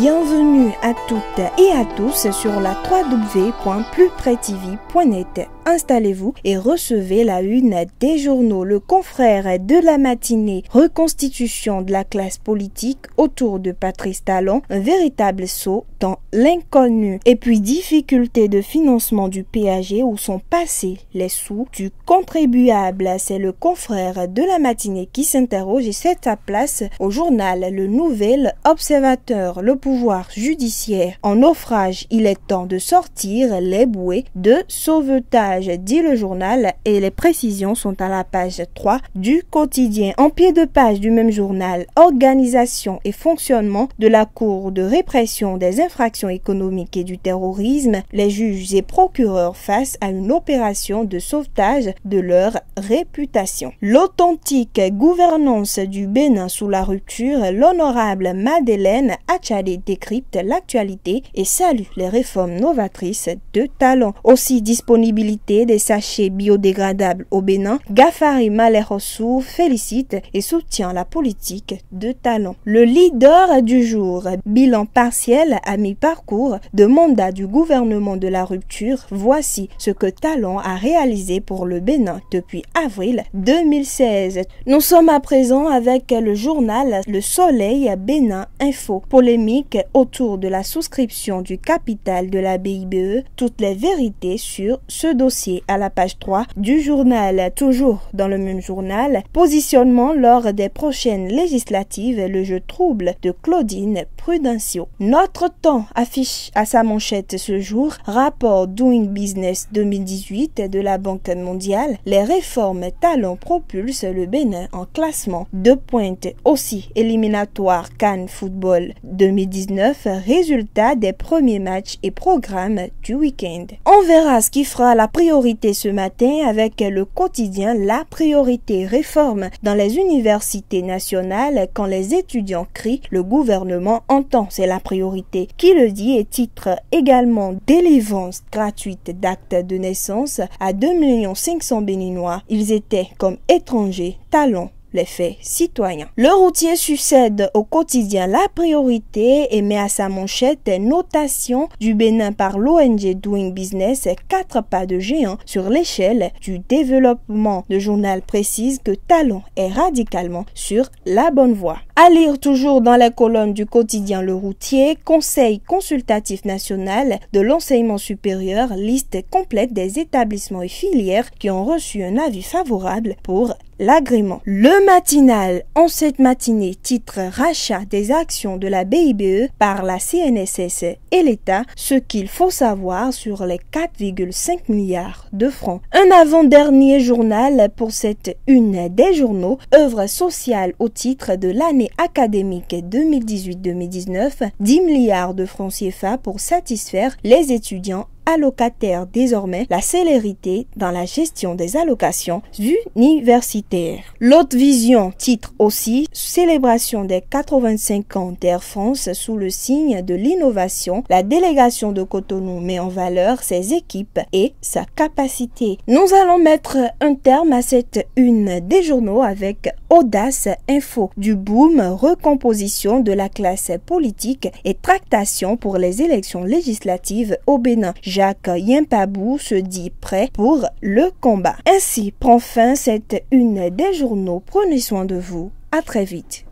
Bienvenue à toutes et à tous sur la www.plupretv.net installez-vous et recevez la une des journaux, le confrère de la matinée, reconstitution de la classe politique autour de Patrice Talon, un véritable saut dans l'inconnu. Et puis difficulté de financement du PAG où sont passés les sous du contribuable. C'est le confrère de la matinée qui s'interroge et c'est sa place au journal Le Nouvel Observateur, le pouvoir judiciaire en naufrage. Il est temps de sortir les bouées de sauvetage dit le journal et les précisions sont à la page 3 du quotidien. En pied de page du même journal, organisation et fonctionnement de la Cour de répression des infractions économiques et du terrorisme, les juges et procureurs face à une opération de sauvetage de leur réputation. L'authentique gouvernance du Bénin sous la rupture, l'honorable Madeleine Achalé décrypte l'actualité et salue les réformes novatrices de talent. Aussi disponibilité des sachets biodégradables au Bénin, Gafari Malerossou félicite et soutient la politique de Talon. Le leader du jour, bilan partiel à mi-parcours de mandat du gouvernement de la rupture, voici ce que Talon a réalisé pour le Bénin depuis avril 2016. Nous sommes à présent avec le journal Le Soleil Bénin Info. Polémique autour de la souscription du capital de la BIBE, toutes les vérités sur ce dossier à la page 3 du journal. Toujours dans le même journal, positionnement lors des prochaines législatives, le jeu trouble de Claudine Prudencio. Notre temps affiche à sa manchette ce jour rapport Doing Business 2018 de la Banque mondiale. Les réformes talent propulsent le Bénin en classement de pointe aussi éliminatoire Cannes Football 2019, résultat des premiers matchs et programmes du week-end. On verra ce qui fera la priorité ce matin avec le quotidien La priorité réforme dans les universités nationales quand les étudiants crient le gouvernement entend, c'est la priorité. Qui le dit et titre également délivrance gratuite d'actes de naissance à 2 500 béninois. Ils étaient comme étrangers, talons les faits citoyens. Le routier succède au quotidien la priorité et met à sa manchette des notations du Bénin par l'ONG Doing Business, quatre pas de géant sur l'échelle du développement. Le journal précise que Talon est radicalement sur la bonne voie. À lire toujours dans la colonne du quotidien Le Routier, Conseil consultatif national de l'enseignement supérieur, liste complète des établissements et filières qui ont reçu un avis favorable pour l'agrément. Le matinal en cette matinée titre rachat des actions de la BIBE par la CNSS et l'État, ce qu'il faut savoir sur les 4,5 milliards de francs. Un avant-dernier journal pour cette une des journaux, œuvre sociale au titre de l'année académique 2018-2019, 10 milliards de francs CFA pour satisfaire les étudiants allocataire désormais la célérité dans la gestion des allocations universitaires. L'autre vision titre aussi Célébration des 85 ans d'Air France sous le signe de l'innovation. La délégation de Cotonou met en valeur ses équipes et sa capacité. Nous allons mettre un terme à cette une des journaux avec Audace Info du boom, recomposition de la classe politique et tractation pour les élections législatives au Bénin. Jacques Yimpabou se dit prêt pour le combat. Ainsi prend fin cette une des journaux. Prenez soin de vous. À très vite.